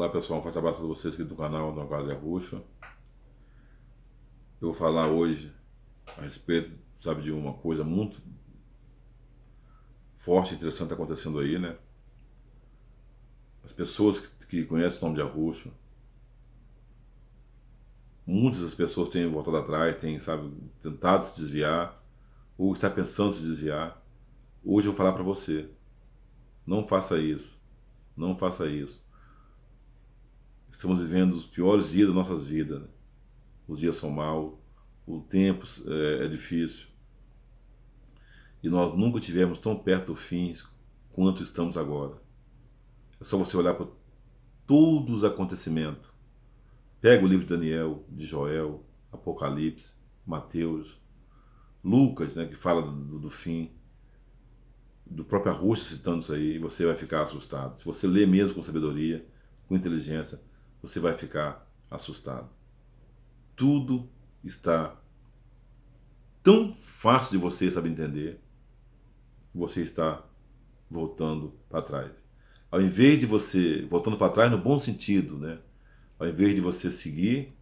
Olá pessoal, um forte abraço a vocês aqui do canal Dom Casa Russo. Eu vou falar hoje a respeito, sabe, de uma coisa muito forte e interessante acontecendo aí, né? As pessoas que, que conhecem o nome de Arruxo, muitas das pessoas têm voltado atrás, têm, sabe, tentado se desviar, ou está pensando se desviar. Hoje eu vou falar para você, não faça isso, não faça isso. Estamos vivendo os piores dias das nossas vidas. Né? Os dias são maus, o tempo é, é difícil. E nós nunca tivemos tão perto do fim quanto estamos agora. É só você olhar para todos os acontecimentos. Pega o livro de Daniel, de Joel, Apocalipse, Mateus, Lucas, né, que fala do, do fim, do próprio Arrusto citando isso aí, você vai ficar assustado. Se você lê mesmo com sabedoria, com inteligência, você vai ficar assustado. Tudo está tão fácil de você saber entender, você está voltando para trás. Ao invés de você, voltando para trás no bom sentido, né? Ao invés de você seguir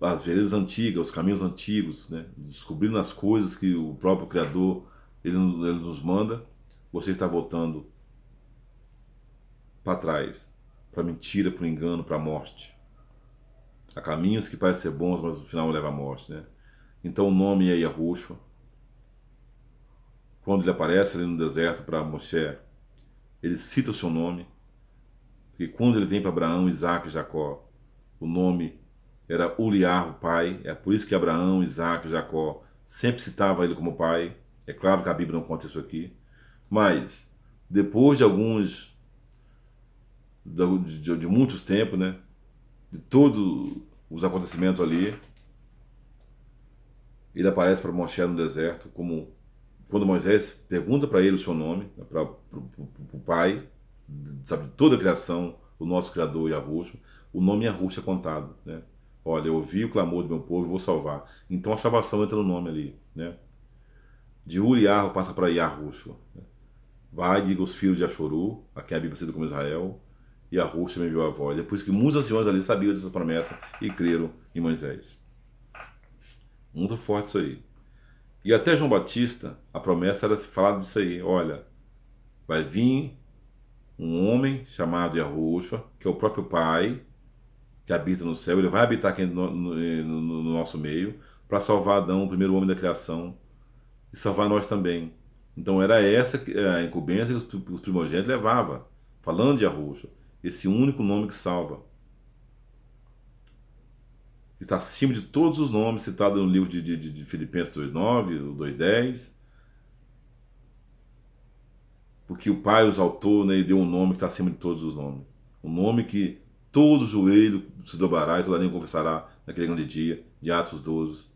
as veredas antigas, os caminhos antigos, né? descobrindo as coisas que o próprio Criador ele, ele nos manda, você está voltando para trás para mentira, para engano, para morte. Há caminhos que parecem ser bons, mas no final leva à morte, né? Então o nome é Yahushua. Quando ele aparece ali no deserto para Moshe, ele cita o seu nome. E quando ele vem para Abraão, Isaac e Jacó, o nome era Uliar, o pai. É por isso que Abraão, Isaac e Jacó sempre citava ele como pai. É claro que a Bíblia não conta isso aqui. Mas, depois de alguns de, de, de muitos tempos, né? De todos os acontecimentos ali. Ele aparece para Moisés no deserto, como quando Moisés pergunta para ele o seu nome, né, para o pai, sabe, de toda a criação, o nosso Criador Yahushua, o nome Yahushua é contado, né? Olha, eu ouvi o clamor do meu povo e vou salvar. Então a salvação entra no nome ali, né? De Uriarro passa para Yahushua. Né? Vai, diga os filhos de Achoru, a quem a Bíblia cita como Israel, e a rocha me enviou a voz, depois que muitos anciões ali sabiam dessa promessa e creram em Moisés. Muito forte isso aí. E até João Batista, a promessa era falada disso aí: olha, vai vir um homem chamado Yahushua, que é o próprio Pai, que habita no céu, ele vai habitar aqui no, no, no, no nosso meio, para salvar Adão, o primeiro homem da criação, e salvar nós também. Então era essa é, a incumbência que os primogênitos levava, falando de Yahushua. Esse único nome que salva. Está acima de todos os nomes citados no livro de, de, de Filipenses 2,9, 2,10. Porque o Pai os autou né, e deu um nome que está acima de todos os nomes. Um nome que todo joelho se dobrará e toda língua confessará naquele grande dia, de Atos 12,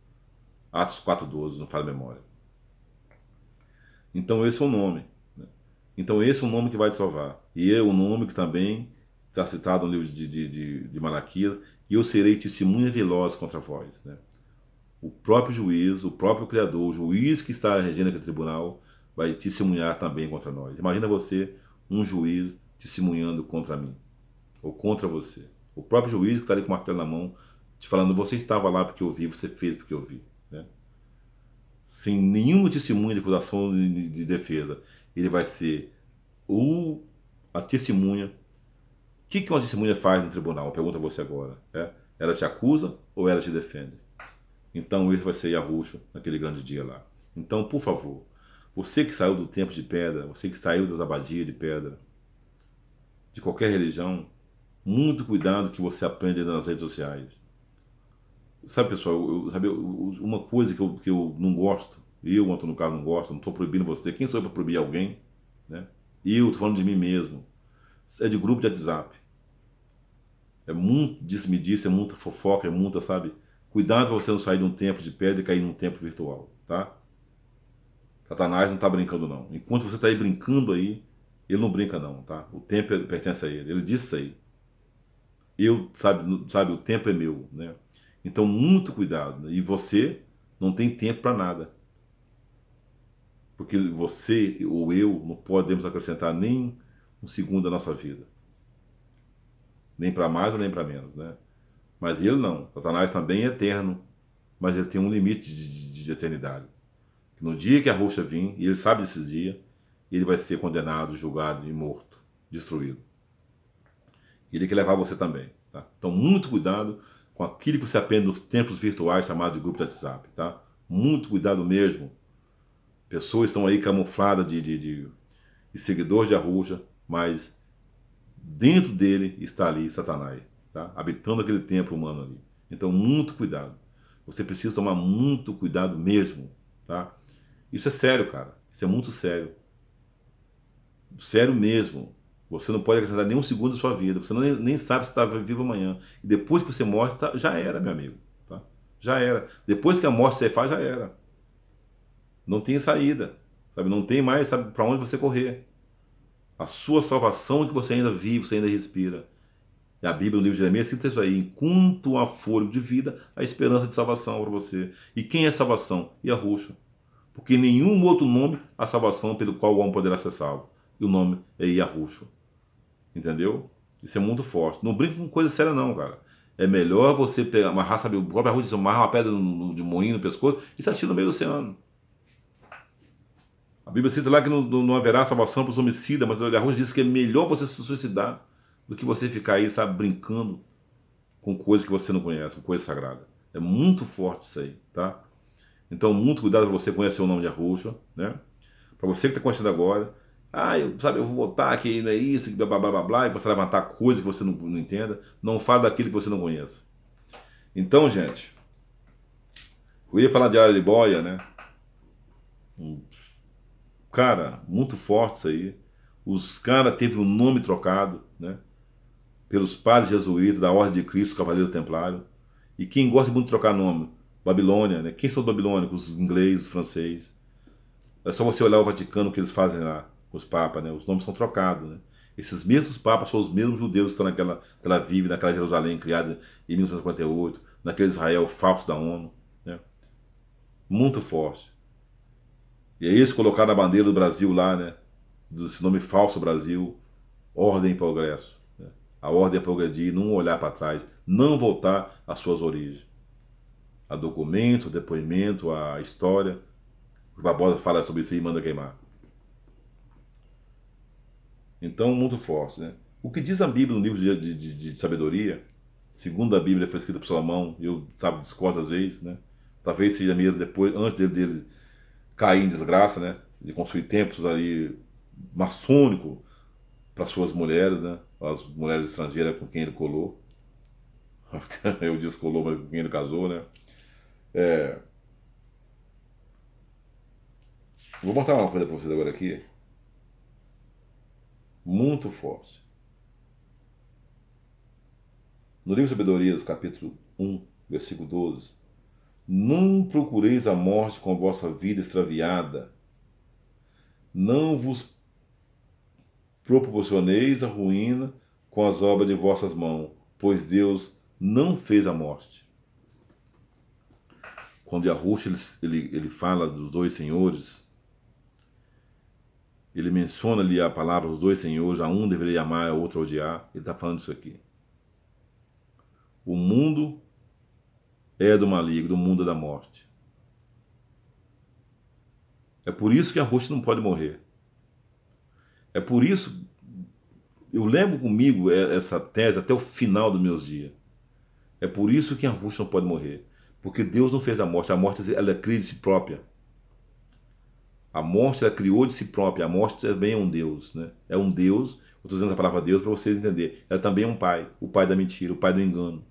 Atos 4, 12, não faz memória. Então esse é o nome. Então esse é o nome que vai te salvar. E é o nome que também está citado no livro de, de, de, de Malaquias, e eu serei testemunha veloz contra vós. Né? O próprio juiz, o próprio Criador, o juiz que está regendo aquele tribunal, vai testemunhar também contra nós. Imagina você, um juiz, testemunhando contra mim, ou contra você. O próprio juiz que está ali com o martelo na mão, te falando, você estava lá porque eu vi, você fez porque eu vi. Né? Sem nenhuma testemunha de acusação de defesa ele vai ser o, a testemunha. O que, que uma testemunha faz no tribunal? Pergunta você agora. É? Ela te acusa ou ela te defende? Então isso vai ser Yahusha naquele grande dia lá. Então, por favor, você que saiu do tempo de pedra, você que saiu das abadias de pedra, de qualquer religião, muito cuidado que você aprende nas redes sociais. Sabe, pessoal, eu, sabe, uma coisa que eu, que eu não gosto eu, Antônio Carlos, não gosto, não estou proibindo você. Quem sou eu para proibir alguém? Né? Eu estou falando de mim mesmo. É de grupo de WhatsApp. É muito disse-me-disse, é muita fofoca, é muita, sabe? Cuidado para você não sair de um tempo de pedra e cair num tempo virtual, tá? Satanás não está brincando, não. Enquanto você está aí brincando aí, ele não brinca, não, tá? O tempo é, pertence a ele. Ele disse isso aí. Eu, sabe, sabe o tempo é meu, né? Então, muito cuidado. Né? E você não tem tempo para nada. Porque você ou eu não podemos acrescentar nem um segundo da nossa vida. Nem para mais ou nem para menos, né? Mas ele não. Satanás também é eterno, mas ele tem um limite de, de, de eternidade. No dia que a roxa vir, e ele sabe desse dia, ele vai ser condenado, julgado e morto, destruído. Ele quer levar você também. Tá? Então, muito cuidado com aquilo que você aprende nos tempos virtuais chamados de grupo de WhatsApp. Tá? Muito cuidado mesmo. Pessoas estão aí camufladas de, de, de, de seguidores de Arruja, mas dentro dele está ali Satanás, tá? habitando aquele templo humano ali. Então, muito cuidado. Você precisa tomar muito cuidado mesmo, tá? Isso é sério, cara. Isso é muito sério. Sério mesmo. Você não pode acrescentar nenhum segundo da sua vida. Você nem, nem sabe se está vivo amanhã. E depois que você morre, tá, já era, meu amigo. Tá? Já era. Depois que a morte faz já era. Não tem saída, sabe? Não tem mais, sabe, para onde você correr. A sua salvação é que você ainda vive, você ainda respira. E a Bíblia, no livro de Jeremias, cita isso aí. Enquanto há fôlego de vida, há esperança de salvação para você. E quem é salvação? E a Porque nenhum outro nome há salvação pelo qual o homem poderá ser salvo. E o nome é Iarruxo. Entendeu? Isso é muito forte. Não brinque com coisa séria, não, cara. É melhor você pegar, amarrar, sabe, o próprio arroz, amarrar uma pedra de moinho no pescoço e se no meio do oceano. Bíblia cita lá que não, não haverá salvação para os homicidas, mas o Rússia diz que é melhor você se suicidar do que você ficar aí, sabe, brincando com coisas que você não conhece, com coisa sagrada. É muito forte isso aí, tá? Então, muito cuidado para você conhecer o nome de Rússia, né? Para você que está conhecendo agora. Ah, eu, sabe, eu vou votar que não é isso, blá, blá, blá, blá, blá, e você levantar coisas que você não, não entenda. Não fale daquilo que você não conhece. Então, gente, eu ia falar de Araribóia, né? Um Cara, muito forte isso aí. Os caras teve o um nome trocado, né? Pelos padres jesuítas da Ordem de Cristo, Cavaleiro Templário. E quem gosta muito de trocar nome? Babilônia, né? Quem são os babilônicos? Os ingleses, os franceses. É só você olhar o Vaticano, o que eles fazem lá, os papas, né? Os nomes são trocados, né? Esses mesmos papas são os mesmos judeus que estão naquela Tel Aviv, naquela Jerusalém criada em 1948, naquele Israel falso da ONU. Né? Muito forte. E aí é eles colocaram a bandeira do Brasil lá, né? Desse nome falso Brasil, ordem e progresso. Né? A ordem é progredir, não olhar para trás, não voltar às suas origens. A documento, o depoimento, a história. O Barbosa fala sobre isso e manda queimar. Então, muito forte, né? O que diz a Bíblia no livro de, de, de, de sabedoria, segundo a Bíblia foi escrita por Salomão, eu sabe, discordo às vezes, né? Talvez seja mesmo depois, antes dele, dele cair em desgraça, né? De construir templos ali maçônico para suas mulheres, né? As mulheres estrangeiras com quem ele colou. Eu disse colou, mas com quem ele casou, né? É... Vou mostrar uma coisa para vocês agora aqui. Muito forte. No livro Sabedorias, capítulo 1, versículo 12, não procureis a morte com a vossa vida extraviada. Não vos proporcioneis a ruína com as obras de vossas mãos, pois Deus não fez a morte. Quando Yahushua ele, ele, ele fala dos dois senhores, ele menciona ali a palavra os dois senhores, a um deveria amar, a outro odiar. Ele está falando isso aqui. O mundo é do maligno, do mundo da morte. É por isso que a Ruth não pode morrer. É por isso eu levo comigo é, essa tese até o final dos meus dias. É por isso que a Ruth não pode morrer. Porque Deus não fez a morte. A morte ela é cria de si própria. A morte ela criou de si própria. A morte também é um Deus. Né? É um Deus. Eu estou usando a palavra Deus para vocês entenderem. Ela também é um pai. O pai da mentira, o pai do engano.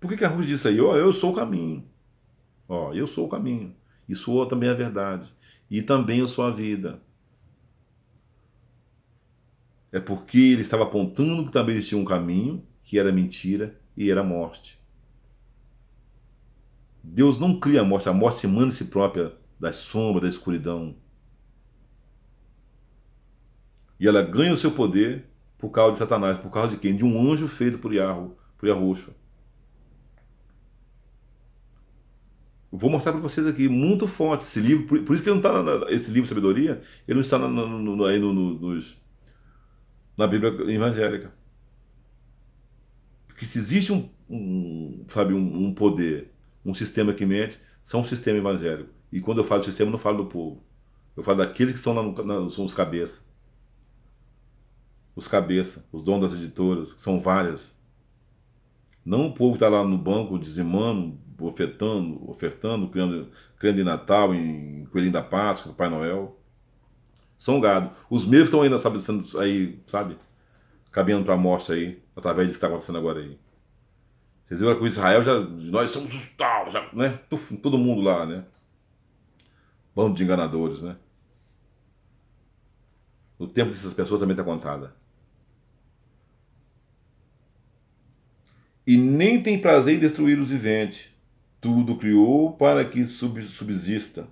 Por que, que Rússia disse aí? oh, eu sou o caminho. oh, eu sou o caminho. E sua também é a verdade. E também eu sou a vida. É porque ele estava apontando que também existia um caminho, que era mentira e era morte. Deus não cria a morte, a morte se manda si própria da sombra, da escuridão. E ela ganha o seu poder por causa de Satanás, por causa de quem? De um anjo feito por Yahoo, por Yahushua. vou mostrar para vocês aqui, muito forte esse livro. Por, por isso que não está esse livro Sabedoria, ele não está na, na, no, aí no, no, nos, na Bíblia evangélica. Porque se existe um, um sabe, um, um, poder, um sistema que mente, são um sistema evangélico. E quando eu falo sistema, eu não falo do povo. Eu falo daqueles que são, lá na, são os cabeças, Os cabeças, os donos das editoras, que são várias. Não o povo que está lá no banco dizimando, ofertando, ofertando criando, criando em Natal, em Coelhinho da Páscoa, Pai Noel. São gado. Os mesmos estão ainda, sabe, sendo, aí, sabe? Cabendo para a morte aí, através do que está acontecendo agora aí. Vocês viram que com Israel já. Nós somos os tal, já, né? Todo mundo lá, né? Bando de enganadores, né? O tempo dessas pessoas também está contada. E nem tem prazer em destruir os viventes tudo criou para que subsista.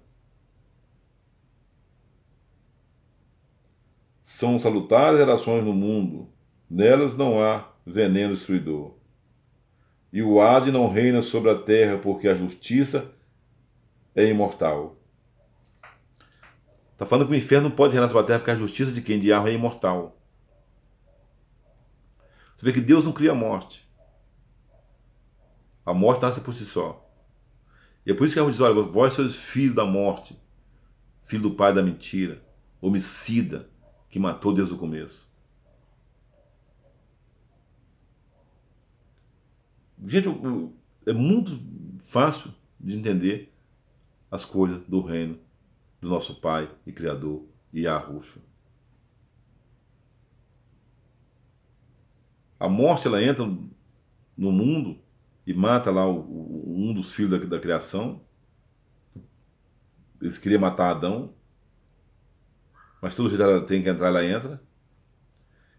São salutares relações no mundo, nelas não há veneno destruidor. E o Hades não reina sobre a terra, porque a justiça é imortal. Está falando que o inferno não pode reinar sobre a terra, porque a justiça de quem diabo é imortal. Você vê que Deus não cria a morte. A morte nasce por si só. E é por isso que a diz: olha, vós sois filho da morte, filho do pai da mentira, homicida que matou desde o começo. Gente, é muito fácil de entender as coisas do reino do nosso Pai e Criador e A morte ela entra no mundo e mata lá o, um dos filhos da, da criação. Eles queriam matar Adão. Mas todo jeito ela tem que entrar, ela entra.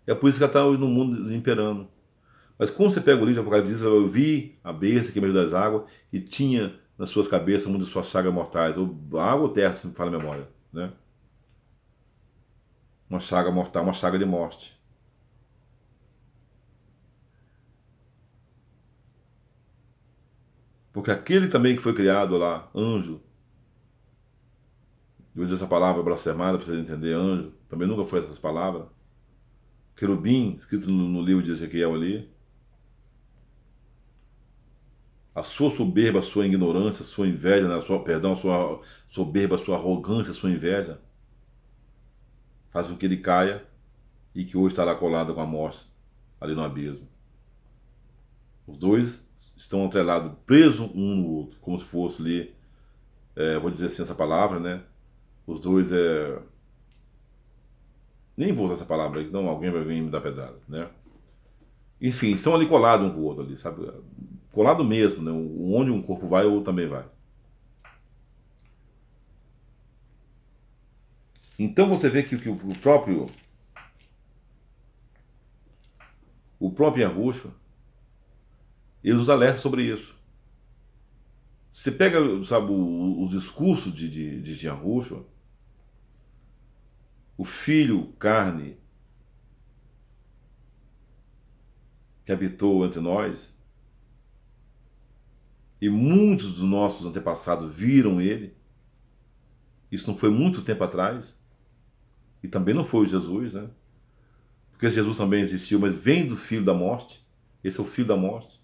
É por isso que ela está no mundo imperando. Mas quando você pega o livro de Apocalipse, diz, eu vi a besta que meio das águas e tinha nas suas cabeças uma das suas chagas mortais. Ou água ou terra, se me fala a memória. Né? Uma chaga mortal, uma chaga de morte. Porque aquele também que foi criado lá, anjo, eu uso essa palavra blasfemada para vocês entender anjo, também nunca foi essa palavra. Querubim, escrito no, livro de Ezequiel ali. A sua soberba, a sua ignorância, a sua inveja, né? a sua, perdão, a sua soberba, a sua arrogância, a sua inveja, faz com que ele caia e que hoje estará colado com a morte ali no abismo. Os dois estão atrelados, presos um no outro, como se fosse ali, é, vou dizer assim essa palavra, né? Os dois é. Nem vou usar essa palavra, então alguém vai vir me dar pedrada, né? Enfim, estão ali colados um com o outro ali, sabe? Colado mesmo, né? Onde um corpo vai, o outro também vai. Então você vê que, que o próprio o próprio Arrucho ele nos alerta sobre isso. Você pega, sabe, os discursos de, de, de Jean Rousseau, o filho carne que habitou entre nós, e muitos dos nossos antepassados viram ele, isso não foi muito tempo atrás, e também não foi o Jesus, né? Porque Jesus também existiu, mas vem do filho da morte, esse é o filho da morte.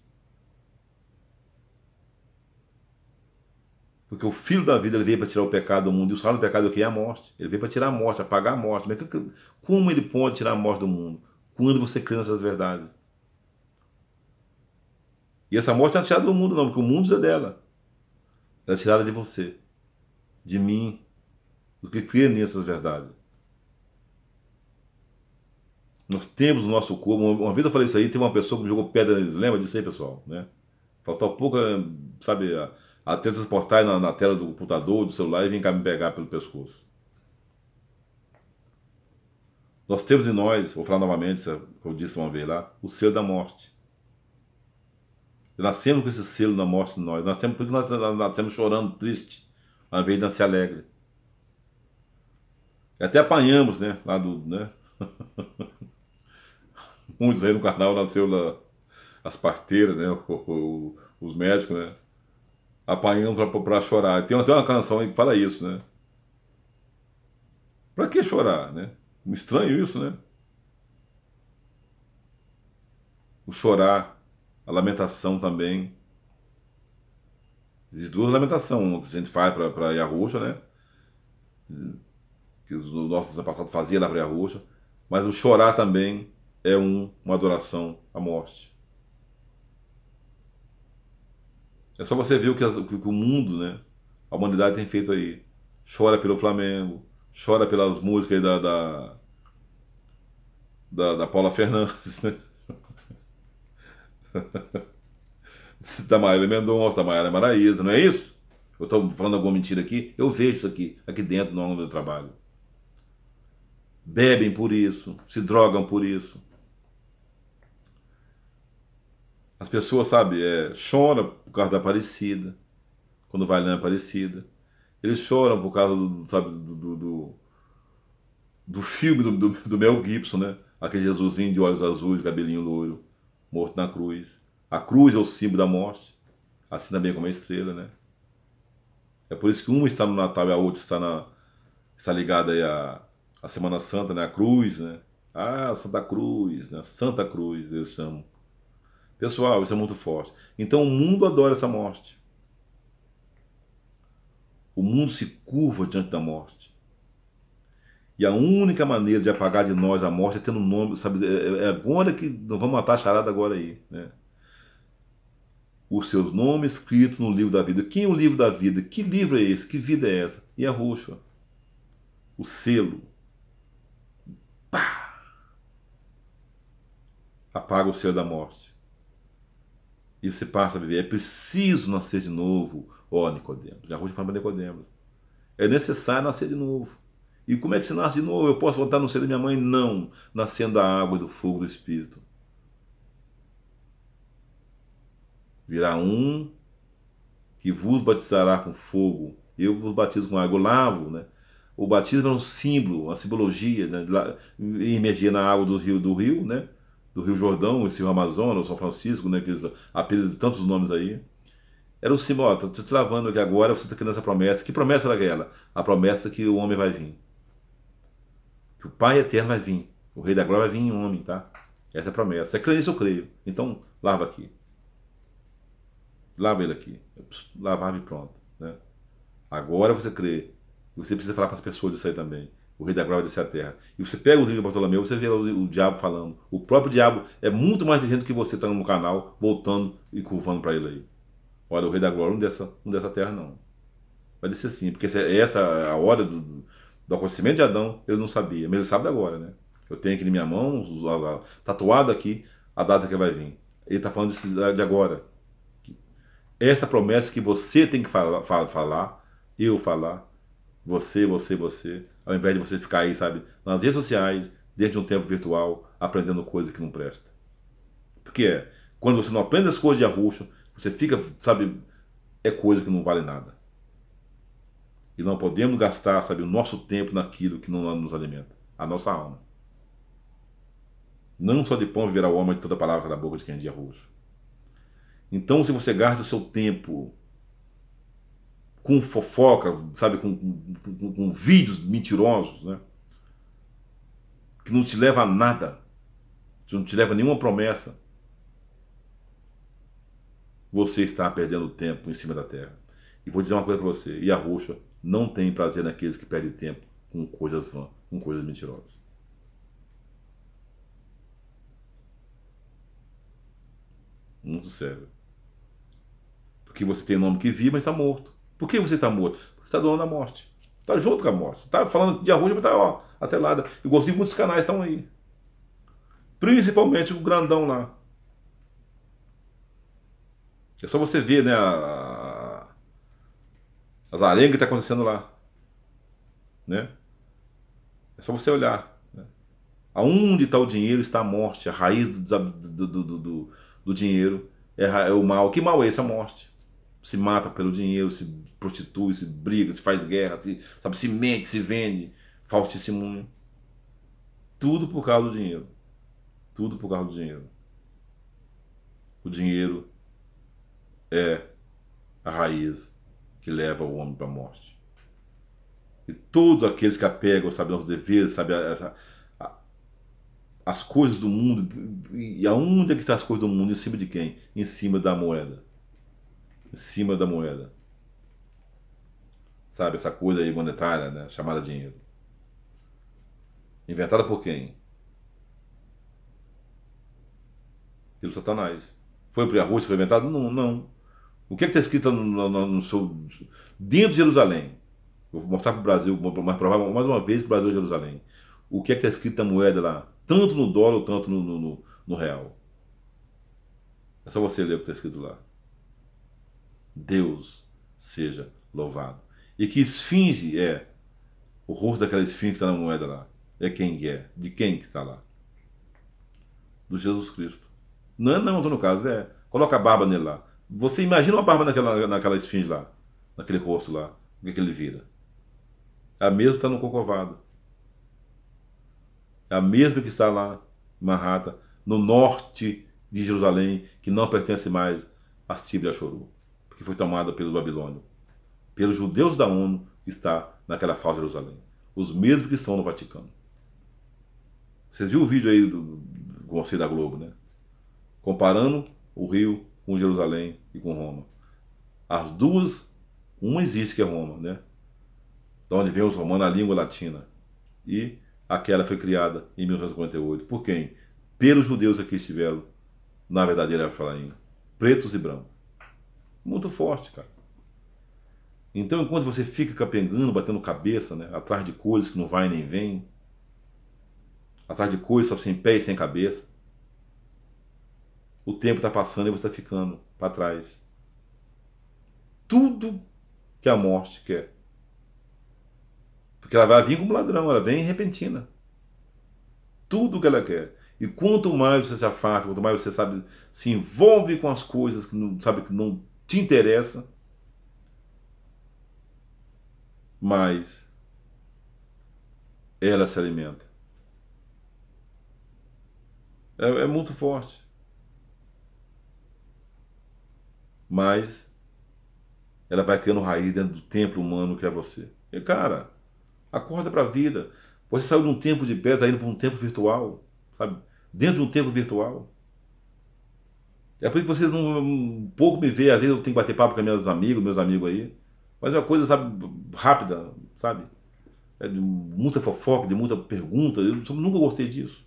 Porque o filho da vida ele veio para tirar o pecado do mundo. E o salário do pecado é o que é a morte. Ele veio para tirar a morte, apagar a morte. Mas como ele pode tirar a morte do mundo? Quando você crê nessas verdades. E essa morte não é tirada do mundo, não, porque o mundo é dela. Ela é tirada de você, de mim, do que crê nessas verdades. Nós temos o nosso corpo. Uma vez eu falei isso aí, teve uma pessoa que me jogou pedra, lembra disso aí, pessoal? Né? Faltou pouco, sabe, até transportar na, na tela do computador, do celular e vem cá me pegar pelo pescoço. Nós temos em nós, vou falar novamente, é eu disse uma vez lá, o selo da morte. Nascemos com esse selo da morte em nós. Nascemos porque nós nascemos chorando, triste, ao invés de nascer alegre. E até apanhamos, né? Lá do. Né? Muitos aí no canal nasceu lá, as parteiras, né? O, o, os médicos, né? apanhando pra, pra chorar. Tem até uma canção aí que fala isso, né? Pra que chorar, né? Estranho isso, né? O chorar, a lamentação também. Existem duas lamentações, uma que a gente faz para Yahusha, né? Que os nossos antepassados faziam lá para Yahusha. Mas o chorar também é um, uma adoração à morte. É só você ver o que, as, o que, o mundo, né? A humanidade tem feito aí. Chora pelo Flamengo, chora pelas músicas da, da, da, da Paula Fernandes, né? da Maíra Mendonça, da Maíra Maraíza, não é isso? Eu estou falando alguma mentira aqui? Eu vejo isso aqui, aqui dentro no meu trabalho. Bebem por isso, se drogam por isso, As pessoas, sabe, é, choram por causa da Aparecida, quando vai na Aparecida. Eles choram por causa do, sabe, do, do, do, do filme do, do, do, Mel Gibson, né? Aquele Jesusinho de olhos azuis, cabelinho loiro, morto na cruz. A cruz é o símbolo da morte, assim também como a estrela, né? É por isso que uma está no Natal e a outra está, na, está ligada aí à, à Semana Santa, né? A cruz, né? Ah, Santa Cruz, né? Santa Cruz, eles chamam. Pessoal, isso é muito forte. Então o mundo adora essa morte. O mundo se curva diante da morte. E a única maneira de apagar de nós a morte é tendo um nome, sabe? É, é, é agora que não vamos matar a charada agora aí, né? O seu nome escrito no livro da vida. Quem é o livro da vida? Que livro é esse? Que vida é essa? E a roxa. O selo. Pá! Apaga o selo da morte e você passa a viver. É preciso nascer de novo, ó Nicodemos. Já Ruth fala para Nicodemos. É necessário nascer de novo. E como é que se nasce de novo? Eu posso voltar no seio da minha mãe? Não, nascendo da água, do fogo, do Espírito. Virá um que vos batizará com fogo. Eu vos batizo com água. Eu lavo, né? O batismo é um símbolo, uma simbologia, né? imergir na água do rio, do rio, né? do Rio Jordão, esse Rio Amazonas, São Francisco, né, que eles apelidam tantos nomes aí. Era o símbolo, ó, tô te lavando aqui agora, você está querendo essa promessa. Que promessa era aquela? A promessa que o homem vai vir. Que o Pai Eterno vai vir. O Rei da Glória vai vir em homem, tá? Essa é a promessa. É crer isso, eu creio. Então, lava aqui. Lava ele aqui. Lavar-me pronto. Né? Agora você crê. Você precisa falar para as pessoas disso aí também o rei da glória desce terra. E você pega os livros do Bartolomeu, você vê o, o diabo falando. O próprio diabo é muito mais inteligente do que você estando tá no canal, voltando e curvando para ele aí. Olha, o rei da glória não dessa, não dessa terra, não. Vai descer sim, porque essa, essa é a hora do, do acontecimento de Adão, ele não sabia. Mas ele sabe agora, né? Eu tenho aqui na minha mão, tatuado aqui, a data que vai vir. Ele está falando de agora. Esta promessa que você tem que falar, falar eu falar, você, você, você. Ao invés de você ficar aí, sabe, nas redes sociais, dentro de um tempo virtual, aprendendo coisas que não presta. Porque é, quando você não aprende as coisas de arrucho você fica, sabe, é coisa que não vale nada. E não podemos gastar, sabe, o nosso tempo naquilo que não nos alimenta, a nossa alma. Não só de pão virá o homem de toda palavra da boca de quem é de arruxo. Então, se você gasta o seu tempo com fofoca, sabe, com, com, com vídeos mentirosos, né? Que não te leva a nada, que não te leva a nenhuma promessa. Você está perdendo tempo em cima da terra. E vou dizer uma coisa para você: e a roxa não tem prazer naqueles que perdem tempo com coisas vãs, com coisas mentirosas. Muito sério. Porque você tem nome que vive, mas está morto. Por que você está morto? Porque está doando a morte. Está junto com a morte. Está falando de arruja, mas está ó, atrelada. Eu gostei de muitos canais estão aí. Principalmente o grandão lá. É só você ver, né? A... As arengas que está acontecendo lá. Né? É só você olhar. Né? Aonde está o dinheiro está a morte. A raiz do, do, do, do, do dinheiro é, é o mal. Que mal é essa morte? se mata pelo dinheiro, se prostitui, se briga, se faz guerra, se, sabe, se mente, se vende, falso testemunho. Tudo por causa do dinheiro. Tudo por causa do dinheiro. O dinheiro é a raiz que leva o homem para a morte. E todos aqueles que apegam, sabe, aos deveres, sabe, essa, a, as coisas do mundo, e aonde é que estão as coisas do mundo? Em cima de quem? Em cima da moeda em cima da moeda. Sabe, essa coisa aí monetária, né? Chamada dinheiro. Inventada por quem? Pelo Satanás. Foi para a Rússia que foi inventado? Não, não. O que é está escrito no, no, no seu, dentro de Jerusalém? Eu vou mostrar para o Brasil, mais provável, mais uma vez, para o Brasil e Jerusalém. O que é está escrito na moeda lá? Tanto no dólar, tanto no, no, no real. É só você ler o que está escrito lá. Deus seja louvado. E que esfinge é o rosto daquela esfinge que está na moeda lá. É quem é, de quem que está lá? Do Jesus Cristo. Não, é não, estou no caso, é. Coloca a barba nele lá. Você imagina uma barba naquela, naquela esfinge lá, naquele rosto lá, o que, é que ele vira? A mesma está no cocovado. A mesma que está lá, Marrata, no norte de Jerusalém, que não pertence mais às tribos de Achorú foi tomada pelo Babilônio, pelos judeus da ONU que está naquela falsa Jerusalém. Os mesmos que estão no Vaticano. Vocês viram o vídeo aí do, do Conselho da Globo, né? Comparando o Rio com Jerusalém e com Roma. As duas, uma existe que é Roma, né? De onde vem os romanos, a língua latina. E aquela foi criada em 1948. Por quem? Pelos judeus que estiveram na verdadeira Efraim, pretos e brancos muito forte, cara. Então, enquanto você fica capengando, batendo cabeça, né, atrás de coisas que não vai nem vem, atrás de coisas só sem pé e sem cabeça, o tempo está passando e você está ficando para trás. Tudo que a morte quer. Porque ela vai vir como ladrão, ela vem repentina. Tudo que ela quer. E quanto mais você se afasta, quanto mais você sabe, se envolve com as coisas que não sabe que não te interessa, mas ela se alimenta. É, é muito forte. Mas ela vai criando raiz dentro do templo humano que é você. E cara, acorda para a vida. Você saiu de um tempo de pé, tá indo para um tempo virtual, sabe? Dentro de um tempo virtual. É por isso que vocês não. Um pouco me vê, às vezes eu tenho que bater papo com meus amigos, meus amigos aí. Mas é uma coisa, sabe, rápida, sabe? É de muita fofoca, de muita pergunta. Eu nunca gostei disso.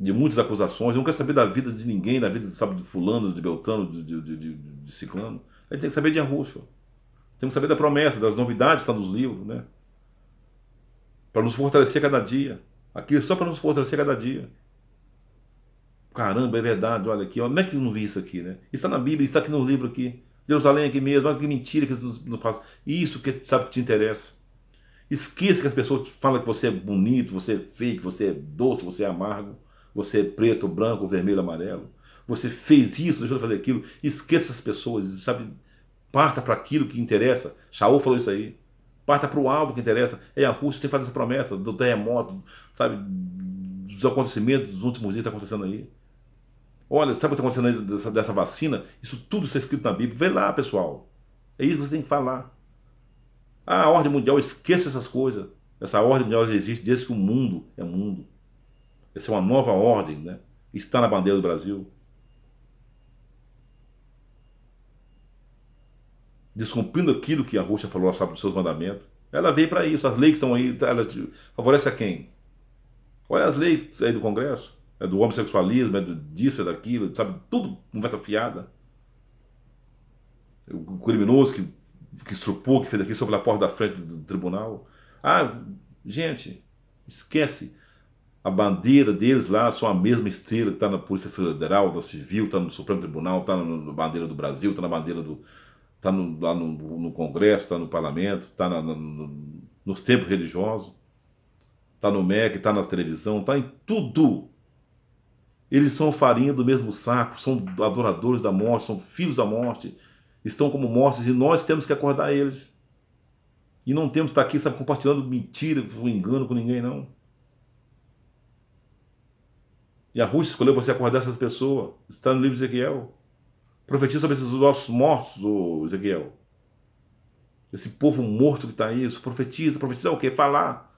De muitas acusações. Eu não quero saber da vida de ninguém, da vida, sabe, de fulano, de beltano, de, de, de, de ciclano. A gente tem que saber de Arrufa. Temos que saber da promessa, das novidades que estão tá nos livros, né? Para nos fortalecer cada dia. Aqui é só para nos fortalecer cada dia. Caramba, é verdade, olha aqui, como é que eu não vi isso aqui, né? Está na Bíblia, está aqui no livro aqui. Jerusalém aqui mesmo, olha que mentira que eles não passam. Isso que sabe que te interessa. Esqueça que as pessoas falam que você é bonito, você é feio, que você é doce, você é amargo, você é preto, branco, vermelho, amarelo. Você fez isso, deixou de fazer aquilo. Esqueça essas pessoas, sabe? Parta para aquilo que interessa. Shaul falou isso aí. Parta para o alvo que interessa. É a Rússia tem que fazer essa promessa do terremoto, sabe? Dos acontecimentos dos últimos dias que está acontecendo aí. Olha, sabe o que está acontecendo dessa, dessa vacina? Isso tudo está é escrito na Bíblia. Vê lá, pessoal. É isso que você tem que falar. Ah, a ordem mundial, esqueça essas coisas. Essa ordem mundial já existe desde que o mundo é mundo. Essa é uma nova ordem, né? Está na bandeira do Brasil. Descumprindo aquilo que a Rússia falou sobre os seus mandamentos. Ela veio para isso. As leis que estão aí, elas favorecem a quem? Olha as leis aí do Congresso é do homossexualismo, é do, disso, é daquilo, sabe? Tudo conversa fiada. O criminoso que, que estrupou, que fez aqui sobre a porta da frente do, tribunal. Ah, gente, esquece. A bandeira deles lá são a mesma estrela que está na Polícia Federal, da tá Civil, está no Supremo Tribunal, está na bandeira do Brasil, está na bandeira do. Está no, lá no, no Congresso, está no Parlamento, está no, nos templos religiosos, está no MEC, está na televisão, está em tudo. Eles são farinha do mesmo saco, são adoradores da morte, são filhos da morte, estão como mortos e nós temos que acordar eles. E não temos que estar aqui sabe, compartilhando mentira, engano com ninguém, não. E a Rússia escolheu você acordar essas pessoas. Está no livro de Ezequiel. Profetiza sobre esses nossos mortos, do Ezequiel. Esse povo morto que está aí, profetiza. Profetiza o quê? Falar.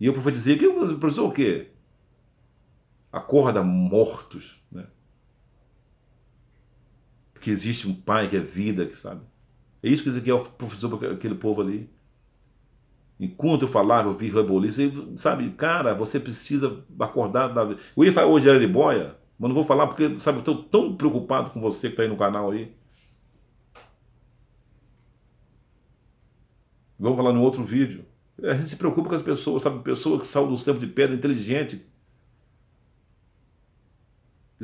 E eu profetizei, que profetizou o quê? acorda mortos, né? Porque existe um pai que é vida, que sabe. É isso que Ezequiel professor para aquele povo ali. Enquanto eu falava, eu vi reboliço. Sabe, cara, você precisa acordar. Da... Eu ia falar hoje era é boia, mas não vou falar porque, sabe, eu estou tão preocupado com você que está aí no canal aí. Vamos falar no outro vídeo. A gente se preocupa com as pessoas, sabe? pessoas que saiu dos tempos de pedra, inteligente,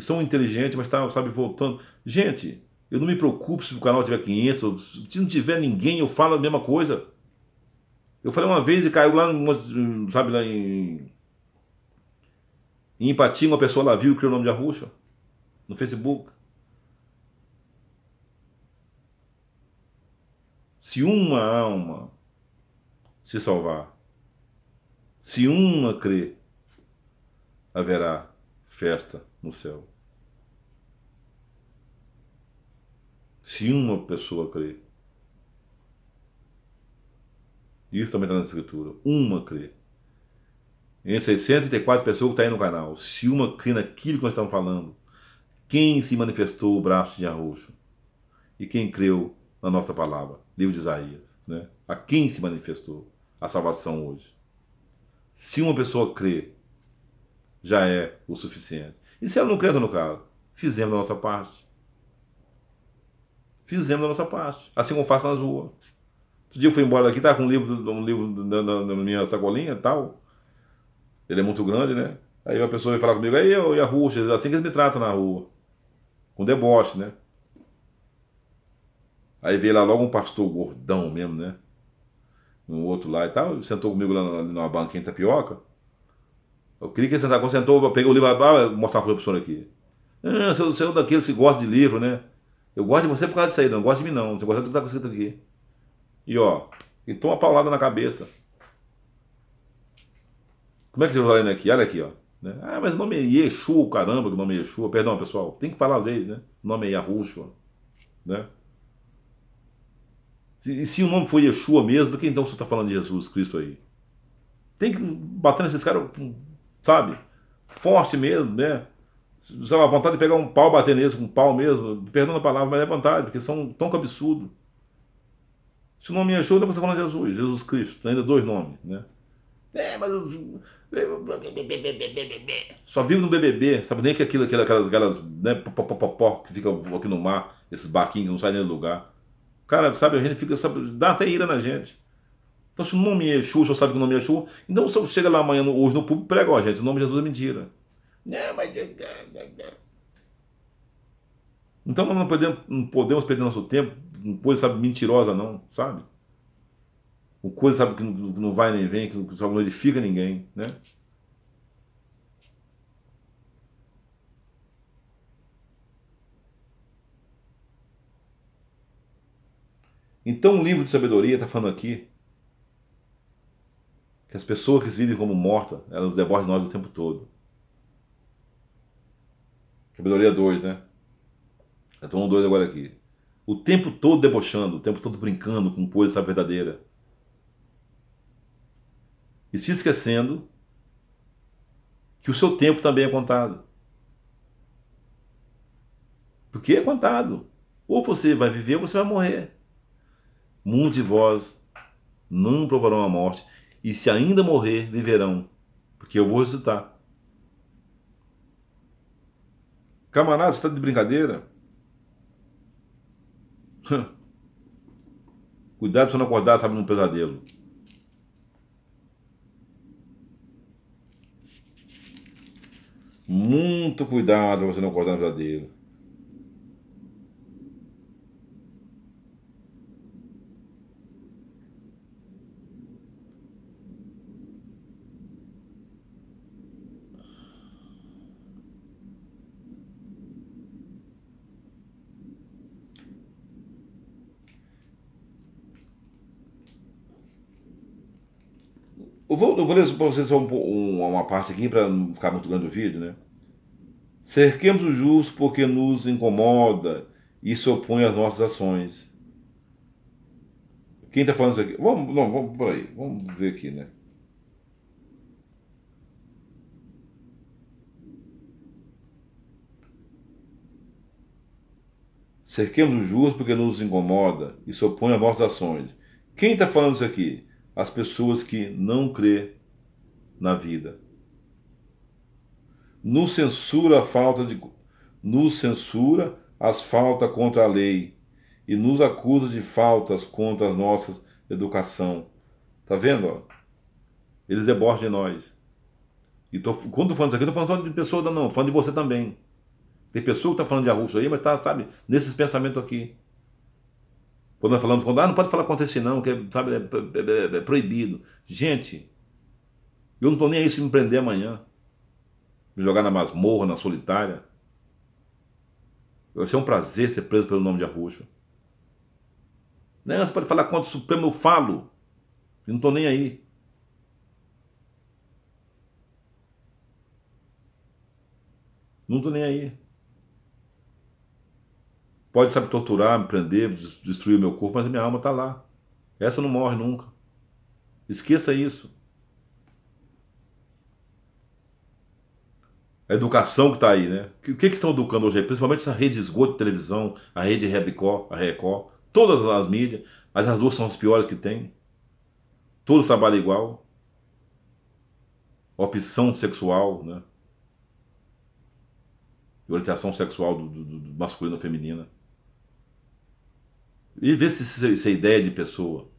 são inteligentes, mas tá, sabe, voltando. Gente, eu não me preocupo se o canal tiver 500, ou, se não tiver ninguém, eu falo a mesma coisa. Eu falei uma vez e caiu lá, sabe, lá em, em Ipatinga, uma pessoa lá viu e criou o nome de Arrucha no Facebook. Se uma alma se salvar, se uma crer, haverá festa no céu. se uma pessoa crê. Isso também está na escritura. Uma crê. Em 634 pessoas que estão tá aí no canal, se uma crê naquilo que nós estamos falando, quem se manifestou o braço de arroxo? E quem creu na nossa palavra? Livro de Isaías. Né? A quem se manifestou a salvação hoje? Se uma pessoa crê, já é o suficiente. E se ela não crê, no caso, fizemos a nossa parte. Fizemos a nossa parte. Assim como faço nas ruas. Outro dia eu fui embora daqui, tá com um livro, um livro na, na, na minha sacolinha e tal. Ele é muito grande, né? Aí uma pessoa veio falar comigo, aí eu e a Rússia, assim que eles me tratam na rua. Com deboche, né? Aí veio lá logo um pastor gordão mesmo, né? Um outro lá e tal, sentou comigo lá numa banquinha de tapioca. Eu queria que ele sentar, quando sentou, pegou o livro, ah, vou mostrar uma coisa pra senhor aqui. Ah, é um daqueles que gosta de livro, né? Eu gosto de você por causa disso aí, não. Eu gosto de mim, não. Você gosta do que está escrito aqui. E ó, e toma uma paulada na cabeça. Como é que você vai lendo aqui? Olha aqui, ó. Né? Ah, mas o nome é Yeshua, caramba, que o nome é Yeshua. Perdão, pessoal, tem que falar às vezes, né? O nome é Yahushua, né? E se o nome foi Yeshua mesmo, por que então você está falando de Jesus Cristo aí? Tem que bater nesses caras, sabe? Forte mesmo, né? a vontade de pegar um pau, bater neles com um pau mesmo. Perdão a palavra, mas é vontade, porque são tão absurdo. Se o nome é show, dá pra você falar Jesus, Jesus Cristo, ainda dois nomes, né? É, mas. Só vivo no BBB, sabe nem que aquilo, aquilo aquelas, aquelas né, pó, pó, pó, que ficam aqui no mar, esses barquinhos que não saem nem do lugar. Cara, sabe, a gente fica, sabe, dá até ira na gente. Então, se o nome é Exu, senhor sabe que o nome é Exu, então se chega lá amanhã, hoje no público, prega, ó, gente, o nome de Jesus é mentira. Não, né, mas. É, é, é, então nós não podemos, não podemos perder nosso tempo com coisa sabe, mentirosa, não, sabe? Com coisa sabe, que não, não vai nem vem, que não, sabe, edifica ninguém, né? Então o livro de sabedoria está falando aqui que as pessoas que vivem como mortas, elas debocham de nós o tempo todo. Sabedoria 2, né? Eu tô no 2 agora aqui. O tempo todo debochando, o tempo todo brincando com coisa verdadeira. E se esquecendo que o seu tempo também é contado. Porque é contado. Ou você vai viver ou você vai morrer. Muitos de vós não provarão a morte, e se ainda morrer, viverão, porque eu vou ressuscitar. Camarada, você tá de brincadeira? Cuidado para você não acordar, sabe, num pesadelo. Muito cuidado para você não acordar no pesadelo. Eu vou, eu vou ler para vocês um, um, uma parte aqui para não ficar muito grande o vídeo, né? Cerquemos o justo porque nos incomoda e se opõe às nossas ações. Quem está falando isso aqui? Vamos, não, vamos por aí, vamos ver aqui, né? Cerquemos o justo porque nos incomoda e se opõe às nossas ações. Quem está falando isso aqui? as pessoas que não crê na vida. Nos censura a falta de nos censura as faltas contra a lei e nos acusa de faltas contra a nossa educação. Tá vendo? Ó? Eles debordam de nós. E tô, quando tô falando isso aqui, tô falando só de pessoa, não, falando de você também. Tem pessoa que tá falando de arruxo aí, mas tá, sabe, nesses pensamentos aqui. Quando nós falamos, quando, ah, não pode falar contra esse não, que é, sabe, é é, é, é, é proibido. Gente, eu não estou nem aí se me prender amanhã. Me jogar na masmorra, na solitária. Vai ser um prazer ser preso pelo nome de Arruxa. Não, né, você pode falar contra o Supremo, eu falo. Eu não estou nem aí. Não estou nem aí. Pode, sabe, torturar, me prender, destruir o meu corpo, mas a minha alma está lá. Essa não morre nunca. Esqueça isso. A educação que está aí, né? O que, que estão educando hoje? Principalmente essa rede de esgoto de televisão, a rede Rebicó, a Record, todas as mídias, mas as duas são as piores que tem. Todos trabalham igual. Opção sexual, né? orientação sexual do, do, do masculino ou feminina. E vê se, essa é ideia de pessoa.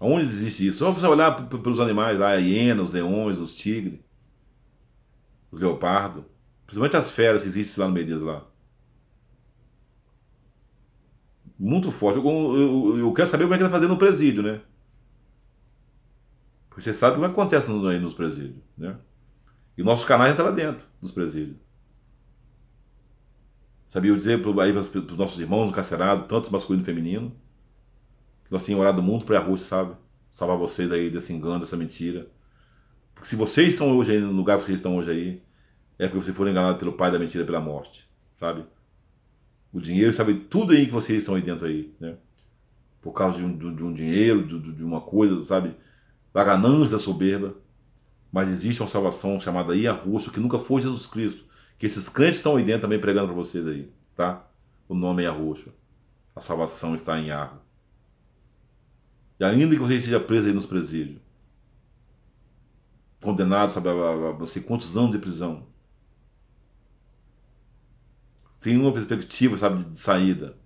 Onde existe isso? Só você olhar pelos animais lá, a hiena, os leões, os tigres, os leopardos, principalmente as feras que existem lá no meio deles lá. Muito forte. Eu, eu, eu quero saber como é que ele tá fazendo no presídio, né? Porque você sabe como é que acontece nos, nos presídios, né? E nosso canal estão tá lá dentro, nos presídios. Sabia eu dizer para os nossos irmãos encarcerados, tanto masculino e feminino, que nós temos orado muito para a Rússia, sabe? Salvar vocês aí desse engano, dessa mentira. Porque se vocês estão hoje aí no lugar que vocês estão hoje aí, é porque vocês foram enganados pelo pai da mentira, pela morte, sabe? O dinheiro, sabe? Tudo aí que vocês estão aí dentro aí, né? Por causa de um, de um dinheiro, de, de uma coisa, sabe? Da ganância da soberba. Mas existe uma salvação chamada Ia Russo, que nunca foi Jesus Cristo. Que esses crentes estão aí dentro também pregando para vocês aí, tá? O nome é Arroxo. A salvação está em Arro. E ainda que você esteja preso aí nos presídios, condenado, sabe, a, não sei quantos anos de prisão, sem uma perspectiva, sabe, de, de saída,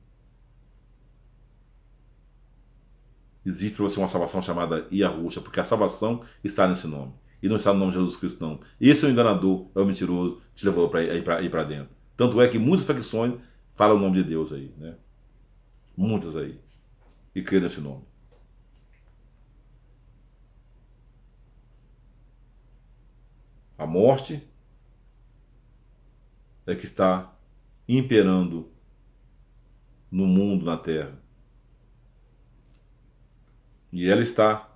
existe para você uma salvação chamada Iarruxa, porque a salvação está nesse nome e não está no nome de Jesus Cristo, não. Esse é o enganador, é o mentiroso te levou para ir para dentro. Tanto é que muitas facções falam o nome de Deus aí, né? Muitas aí. E crê nesse nome. A morte é que está imperando no mundo, na terra. E ela está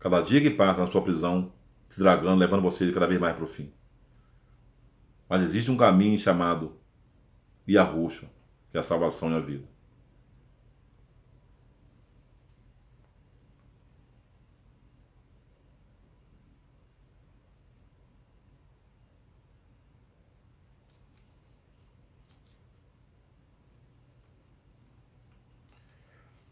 Cada dia que passa na sua prisão, se dragando, levando você cada vez mais para o fim. Mas existe um caminho chamado Yahushua, que é a salvação e a vida.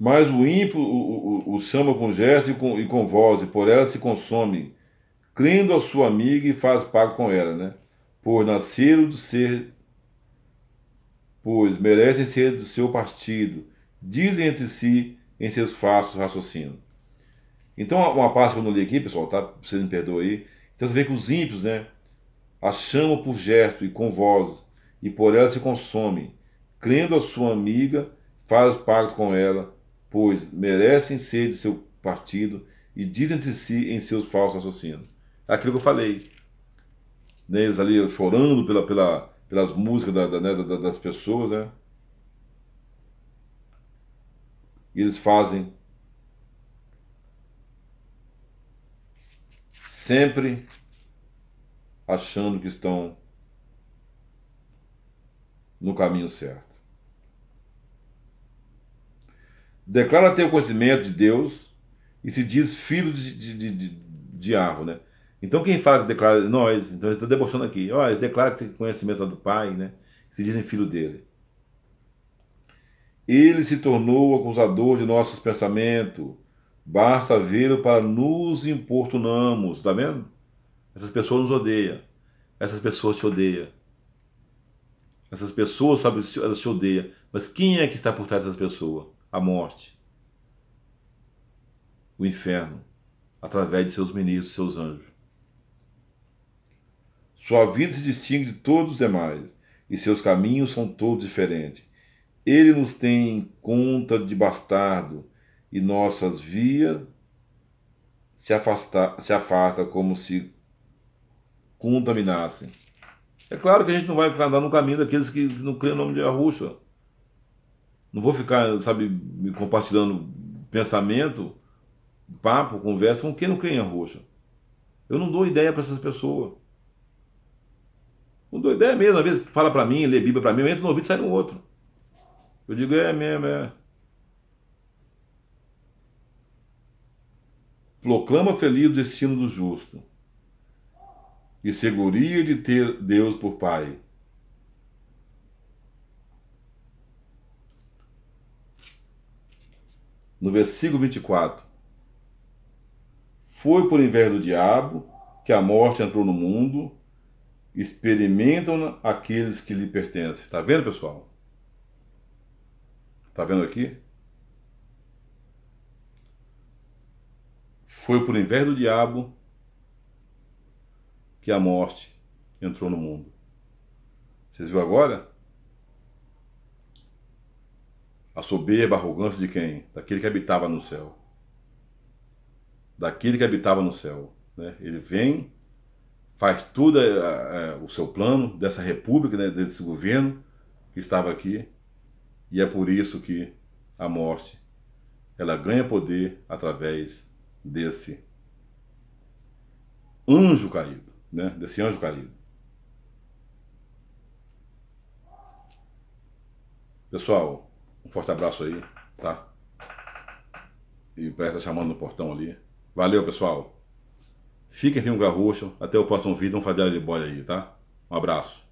Mas o ímpio o, o, o chama com gesto e com, e com voz, e por ela se consome, crendo a sua amiga e faz pacto com ela, né? Por nasceram do ser, pois merecem ser do seu partido, dizem entre si em seus fáceis raciocínio. Então, uma parte que eu não li aqui, pessoal, tá? Vocês me perdoam aí. Então, você vê que os ímpios, né? A chamam por gesto e com voz, e por ela se consome, crendo a sua amiga, faz pacto com ela, pois merecem ser de seu partido e dizem entre si em seus falsos raciocínios. É aquilo que eu falei. eles ali chorando pela, pela, pelas músicas da, da, né, da, das pessoas, né? E eles fazem sempre achando que estão no caminho certo. declara ter o conhecimento de Deus e se diz filho de, de, de, de diabo, né? Então quem fala que declara nós, então eles estão debochando aqui. Ó, eles declaram que tem conhecimento do Pai, né? Se dizem filho dele. Ele se tornou o acusador de nossos pensamentos. Basta vê-lo para nos importunamos, está vendo? Essas pessoas nos odeiam. Essas pessoas te odeiam. Essas pessoas, sabe, elas te odeiam. Mas quem é que está por trás dessas pessoas? a morte, o inferno, através de seus ministros, seus anjos. Sua vida se distingue de todos os demais, e seus caminhos são todos diferentes. Ele nos tem em conta de bastardo, e nossas vias se, afasta, se afasta como se contaminassem. É claro que a gente não vai ficar no caminho daqueles que não creem no nome de Arruxa. Não vou ficar, sabe, compartilhando pensamento, papo, conversa com quem não crê em roxa. Eu não dou ideia para essas pessoas. Não dou ideia mesmo. Às vezes fala para mim, lê Bíblia para mim, eu entro no ouvido e sai no outro. Eu digo, é mesmo, é. Proclama feliz o destino do justo e seguria de ter Deus por Pai. no versículo 24. Foi por inveja do diabo que a morte entrou no mundo, experimentam aqueles que lhe pertencem. Tá vendo, pessoal? Tá vendo aqui? Foi por inveja do diabo que a morte entrou no mundo. Vocês viram agora? A soberba arrogância de quem? Daquele que habitava no céu. Daquele que habitava no céu. Né? Ele vem, faz tudo é, é, o seu plano dessa república, né? desse governo que estava aqui. E é por isso que a morte ela ganha poder através desse anjo caído, né? Desse anjo caído. Pessoal, um forte abraço aí, tá? E presta tá chamando no portão ali. Valeu, pessoal. Fiquem com o Garrucho. Até o próximo vídeo. Um fadeiro de boy aí, tá? Um abraço.